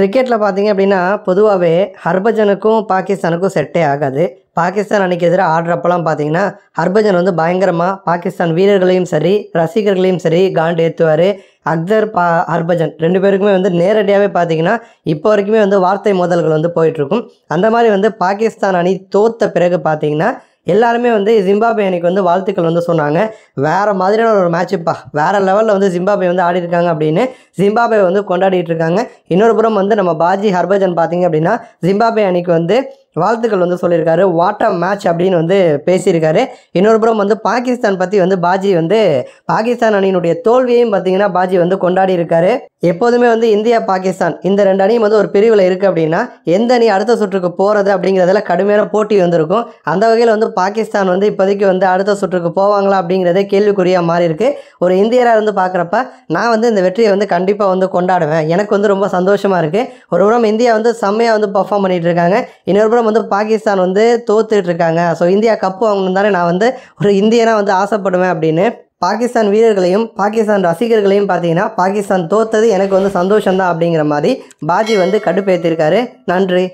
கிரிக்கெட்டில் பார்த்தீங்க அப்படின்னா பொதுவாகவே ஹர்பஜனுக்கும் பாகிஸ்தானுக்கும் செட்டே ஆகாது பாகிஸ்தான் அன்றைக்கி எதிராக ஆடுறப்பெல்லாம் பார்த்தீங்கன்னா ஹர்பஜன் வந்து பயங்கரமாக பாகிஸ்தான் வீரர்களையும் சரி ரசிகர்களையும் சரி காண்டு ஏற்றுவார் அக்தர் பா ஹர்பஜன் ரெண்டு பேருக்குமே வந்து நேரடியாகவே பார்த்தீங்கன்னா இப்போ வரைக்குமே வந்து வார்த்தை மோதல்கள் வந்து போயிட்டுருக்கும் அந்த மாதிரி வந்து பாகிஸ்தான் அணி தோத்த பிறகு பார்த்தீங்கன்னா எல்லாருமே வந்து ஜிம்பாபே அன்றைக்கி வந்து வாழ்த்துக்கள் வந்து சொன்னாங்க வேறு மாதிரியான ஒரு மேட்சுப்பா வேறு லெவலில் வந்து ஜிம்பாபே வந்து ஆடி இருக்காங்க அப்படின்னு ஜிம்பாபே வந்து கொண்டாடிட்டு இருக்காங்க இன்னொரு புறம் வந்து நம்ம பாஜி ஹர்பஜன் பார்த்தீங்க அப்படின்னா ஜிம்பாபே அன்றைக்கி வந்து வாழ்த்துக்கள் வந்து சொல்லியிருக்காரு வாட் அ மேட்ச் அப்படின்னு வந்து பேசியிருக்காரு இன்னொரு புறம் வந்து பாகிஸ்தான் பற்றி வந்து பாஜி வந்து பாகிஸ்தான் அணியினுடைய தோல்வியையும் பார்த்தீங்கன்னா பாஜி வந்து கொண்டாடி இருக்காரு எப்போதுமே வந்து இந்தியா பாகிஸ்தான் இந்த ரெண்டு அணியும் வந்து ஒரு பிரிவில் இருக்குது அப்படின்னா எந்த அணி அடுத்த சுற்றுக்கு போகிறது அப்படிங்கிறதுல கடுமையான போட்டி வந்திருக்கும் அந்த வகையில் வந்து பாகிஸ்தான் வந்து இப்போதைக்கு வந்து அடுத்த சுற்றுக்கு போவாங்களா அப்படிங்கிறதே கேள்விக்குறியாக மாறி இருக்குது ஒரு இந்தியராக இருந்து பார்க்குறப்ப நான் வந்து இந்த வெற்றியை வந்து கண்டிப்பாக வந்து கொண்டாடுவேன் எனக்கு வந்து ரொம்ப சந்தோஷமாக இருக்குது ஒரு புறம் இந்தியா வந்து செம்மையாக வந்து பர்ஃபார்ம் பண்ணிகிட்டு இருக்காங்க இன்னொரு அதுக்கப்புறம் வந்து பாகிஸ்தான் வந்து தோத்துட்டு இருக்காங்க ஸோ இந்தியா கப்பு வாங்கணும் தானே நான் வந்து ஒரு இந்தியனாக வந்து ஆசைப்படுவேன் அப்படின்னு பாகிஸ்தான் வீரர்களையும் பாகிஸ்தான் ரசிகர்களையும் பார்த்தீங்கன்னா பாகிஸ்தான் தோத்தது எனக்கு வந்து சந்தோஷம்தான் அப்படிங்கிற மாதிரி பாஜி வந்து கடுப்பேற்றிருக்காரு நன்றி